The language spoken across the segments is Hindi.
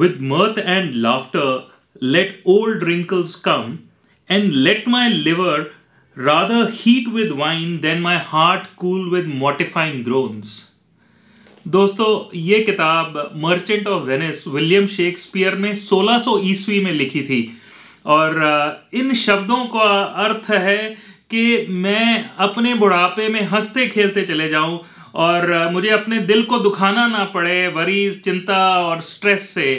With mirth and laughter, let old wrinkles come, and let my liver rather heat with wine than my heart cool with mortifying groans. दोस्तों ये किताब Merchant of Venice William Shakespeare ने 1600 सो ईस्वी में लिखी थी और इन शब्दों का अर्थ है कि मैं अपने बुढ़ापे में हंसते खेलते चले जाऊं और मुझे अपने दिल को दुखाना ना पड़े वरीज चिंता और स्ट्रेस से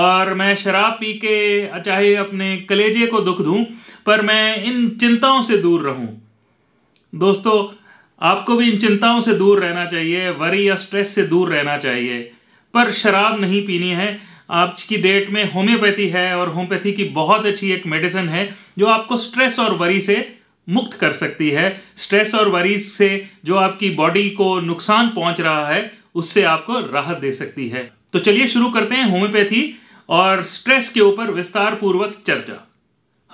और मैं शराब पी के चाहे अपने कलेजे को दुख दूं पर मैं इन चिंताओं से दूर रहूं दोस्तों आपको भी इन चिंताओं से दूर रहना चाहिए वरी या स्ट्रेस से दूर रहना चाहिए पर शराब नहीं पीनी है आज की डेट में होम्योपैथी है और होम्योपैथी की बहुत अच्छी एक मेडिसिन है जो आपको स्ट्रेस और वरी से मुक्त कर सकती है स्ट्रेस और वरीज से जो आपकी बॉडी को नुकसान पहुंच रहा है उससे आपको राहत दे सकती है तो चलिए शुरू करते हैं होम्योपैथी और स्ट्रेस के ऊपर विस्तार पूर्वक चर्चा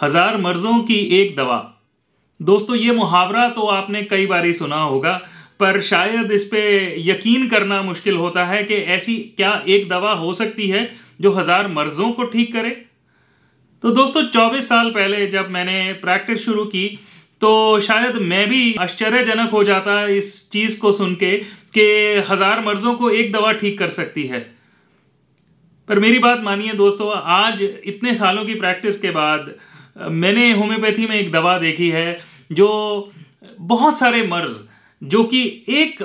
हजार मर्जों की एक दवा दोस्तों ये मुहावरा तो आपने कई बार सुना होगा पर शायद इस पे यकीन करना मुश्किल होता है कि ऐसी क्या एक दवा हो सकती है जो हजार मर्जों को ठीक करे तो दोस्तों 24 साल पहले जब मैंने प्रैक्टिस शुरू की तो शायद मैं भी आश्चर्यजनक हो जाता इस चीज को सुन के कि हजार मर्जों को एक दवा ठीक कर सकती है पर मेरी बात मानिए दोस्तों आज इतने सालों की प्रैक्टिस के बाद मैंने होम्योपैथी में एक दवा देखी है जो बहुत सारे मर्ज जो कि एक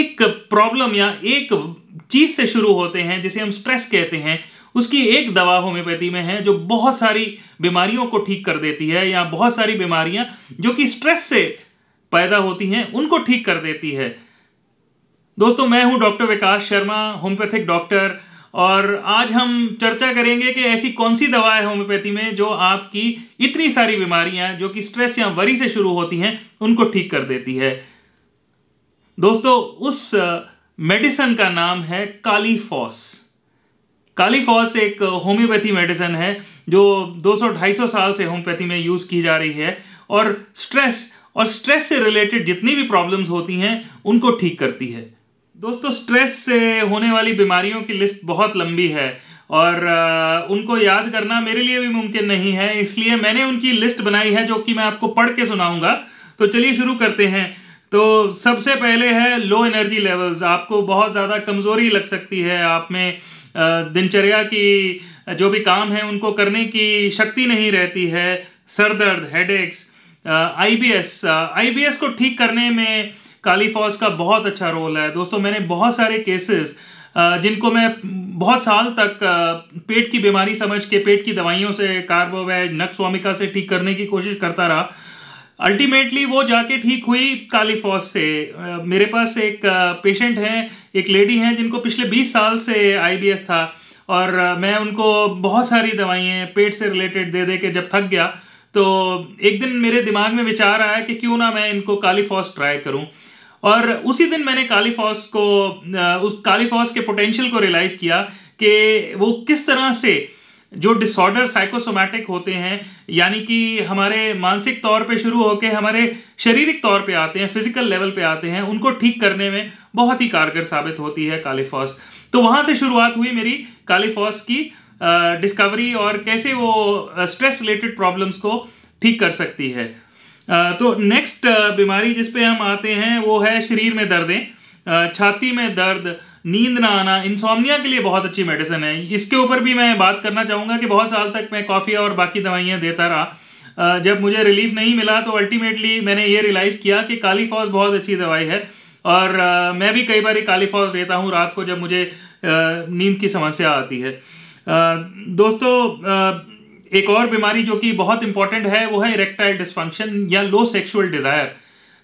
एक प्रॉब्लम या एक चीज से शुरू होते हैं जिसे हम स्ट्रेस कहते हैं उसकी एक दवा होम्योपैथी में है जो बहुत सारी बीमारियों को ठीक कर देती है या बहुत सारी बीमारियां जो कि स्ट्रेस से पैदा होती हैं उनको ठीक कर देती है दोस्तों मैं हूं doctor Vikas Sharma homeopathic doctor और आज हम चर्चा करेंगे कि ऐसी कौन सी दवा है होम्योपैथी में जो आपकी इतनी सारी बीमारियां जो कि स्ट्रेस या वरी से शुरू होती हैं उनको ठीक कर देती है दोस्तों उस मेडिसन का नाम है कालीफॉस कालीफॉस एक होम्योपैथी मेडिसिन है जो 200-250 साल से होम्योपैथी में यूज़ की जा रही है और स्ट्रेस और स्ट्रेस से रिलेटेड जितनी भी प्रॉब्लम्स होती हैं उनको ठीक करती है दोस्तों स्ट्रेस से होने वाली बीमारियों की लिस्ट बहुत लंबी है और उनको याद करना मेरे लिए भी मुमकिन नहीं है इसलिए मैंने उनकी लिस्ट बनाई है जो कि मैं आपको पढ़ के सुनाऊंगा तो चलिए शुरू करते हैं तो सबसे पहले है लो एनर्जी लेवल्स आपको बहुत ज़्यादा कमज़ोरी लग सकती है आप में दिनचर्या की जो भी काम है उनको करने की शक्ति नहीं रहती है सर दर्द headaches I B S I B S को ठीक करने में काली फौज़ का बहुत अच्छा रोल है दोस्तों मैंने बहुत सारे केसेस जिनको मैं बहुत साल तक पेट की बीमारी समझ के पेट की दवाइयों से कार्बोवैज नक्सवामिका से ठीक करने की कोशिश करता रहा अल्टीमेटली वो जाके ठीक हुई कालीफॉस से मेरे पास एक पेशेंट हैं एक लेडी हैं जिनको पिछले 20 साल से आईबीएस था और मैं उनको बहुत सारी दवाइयाँ पेट से रिलेटेड दे दे के जब थक गया तो एक दिन मेरे दिमाग में विचार आया कि क्यों ना मैं इनको कालीफॉस ट्राई करूं और उसी दिन मैंने कालीफॉस को उस कालीफॉस के पोटेंशियल को रियलाइज़ किया कि वो किस तरह से जो डिसऑर्डर साइकोसोमैटिक होते हैं यानी कि हमारे मानसिक तौर पे शुरू होकर हमारे शारीरिक तौर पे आते हैं फिजिकल लेवल पे आते हैं उनको ठीक करने में बहुत ही कारगर साबित होती है कालीफॉस तो वहाँ से शुरुआत हुई मेरी कालीफॉस की डिस्कवरी और कैसे वो स्ट्रेस रिलेटेड प्रॉब्लम्स को ठीक कर सकती है तो नेक्स्ट बीमारी जिसपे हम आते हैं वो है शरीर में दर्दें छाती में दर्द नींद ना आना इंसोमनिया के लिए बहुत अच्छी मेडिसिन है इसके ऊपर भी मैं बात करना चाहूँगा कि बहुत साल तक मैं कॉफ़ी और बाकी दवाइयाँ देता रहा जब मुझे रिलीफ नहीं मिला तो अल्टीमेटली मैंने ये रियलाइज़ किया कि काली फॉज बहुत अच्छी दवाई है और मैं भी कई बार काली फॉज लेता हूँ रात को जब मुझे नींद की समस्या आती है दोस्तों एक और बीमारी जो कि बहुत इंपॉर्टेंट है वो है इरेक्टाइल डिस्फंक्शन या लो सेक्सुअल डिज़ायर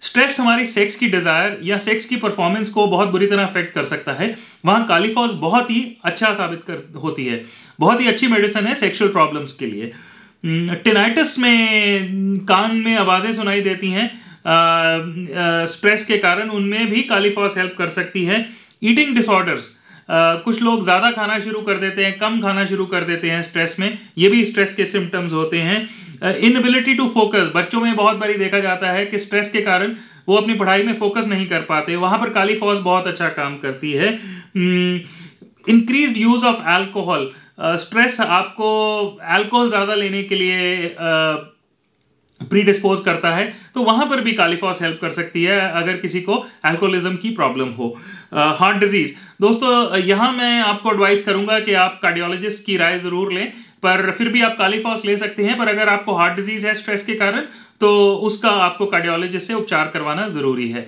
स्ट्रेस हमारी सेक्स की डिजायर या सेक्स की परफॉर्मेंस को बहुत बुरी तरह अफेक्ट कर सकता है वहां कालीफॉज बहुत ही अच्छा साबित कर होती है बहुत ही अच्छी मेडिसिन है सेक्सुअल प्रॉब्लम्स के लिए टेनाइटिस हम्म, में कान में आवाज़ें सुनाई देती हैं स्ट्रेस के कारण उनमें भी कालीफॉज हेल्प कर सकती है ईटिंग डिसऑर्डर्स कुछ लोग ज़्यादा खाना शुरू कर देते हैं कम खाना शुरू कर देते हैं स्ट्रेस में ये भी स्ट्रेस के सिम्टम्स होते हैं इनबिलिटी टू फोकस बच्चों में बहुत बारी देखा जाता है कि स्ट्रेस के कारण वो अपनी पढ़ाई में फोकस नहीं कर पाते वहां पर काली फौज बहुत अच्छा काम करती है increase use of alcohol stress आपको एल्कोहल ज़्यादा लेने के लिए uh, प्रीडिस्पोज करता है तो वहां पर भी कालीफॉस हेल्प कर सकती है अगर किसी को एल्कोहलिज्म की प्रॉब्लम हो हार्ट uh, डिजीज दोस्तों यहां मैं आपको एडवाइस करूंगा कि आप कार्डियोलॉजिस्ट की राय जरूर लें पर फिर भी आप कालीफॉस ले सकते हैं पर अगर आपको हार्ट डिजीज है स्ट्रेस के कारण तो उसका आपको कार्डियोलॉजिस्ट से उपचार करवाना जरूरी है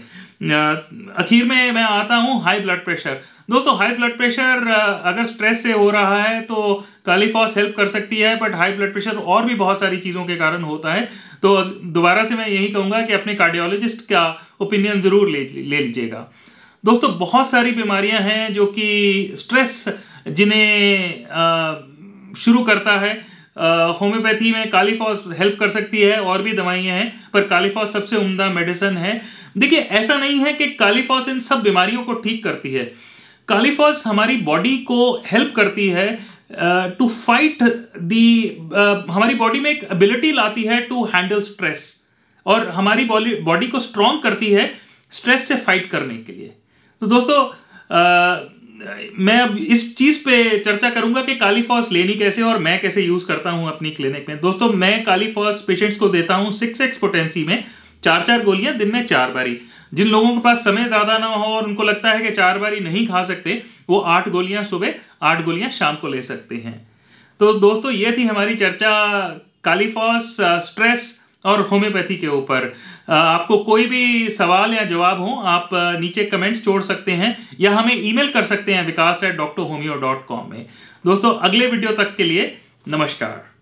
आखिर में मैं आता हूँ हाई ब्लड प्रेशर दोस्तों हाई ब्लड प्रेशर अगर स्ट्रेस से हो रहा है तो कालीफॉस हेल्प कर सकती है बट हाई ब्लड प्रेशर और भी बहुत सारी चीज़ों के कारण होता है तो दोबारा से मैं यही कहूंगा कि अपने कार्डियोलॉजिस्ट का ओपिनियन ज़रूर ले ले लीजिएगा दोस्तों बहुत सारी बीमारियां हैं जो कि स्ट्रेस जिन्हें शुरू करता है होम्योपैथी में कालीफॉस हेल्प कर सकती है और भी दवाइयां हैं पर कालीफॉस सबसे उम्दा मेडिसिन है देखिए ऐसा नहीं है कि कालीफॉस इन सब बीमारियों को ठीक करती है कालीफॉस हमारी बॉडी को हेल्प करती है टू फाइट दी हमारी बॉडी में एक एबिलिटी लाती है टू हैंडल स्ट्रेस और हमारी बॉडी को स्ट्रांग करती है स्ट्रेस से फाइट करने के लिए तो दोस्तों uh, मैं अब इस चीज़ पे चर्चा करूंगा कि कालीफॉस लेनी कैसे और मैं कैसे यूज़ करता हूं अपनी क्लिनिक में दोस्तों मैं कालीफॉस पेशेंट्स को देता हूं सिक्स एक्स पोटेंसी में चार चार गोलियां दिन में चार बारी जिन लोगों के पास समय ज़्यादा ना हो और उनको लगता है कि चार बारी नहीं खा सकते वो आठ गोलियां सुबह आठ गोलियां शाम को ले सकते हैं तो दोस्तों ये थी हमारी चर्चा कालीफॉस स्ट्रेस और होम्योपैथी के ऊपर आपको कोई भी सवाल या जवाब हो आप नीचे कमेंट्स छोड़ सकते हैं या हमें ईमेल कर सकते हैं Vikas at doctor homeo dot com में दोस्तों अगले वीडियो तक के लिए नमस्कार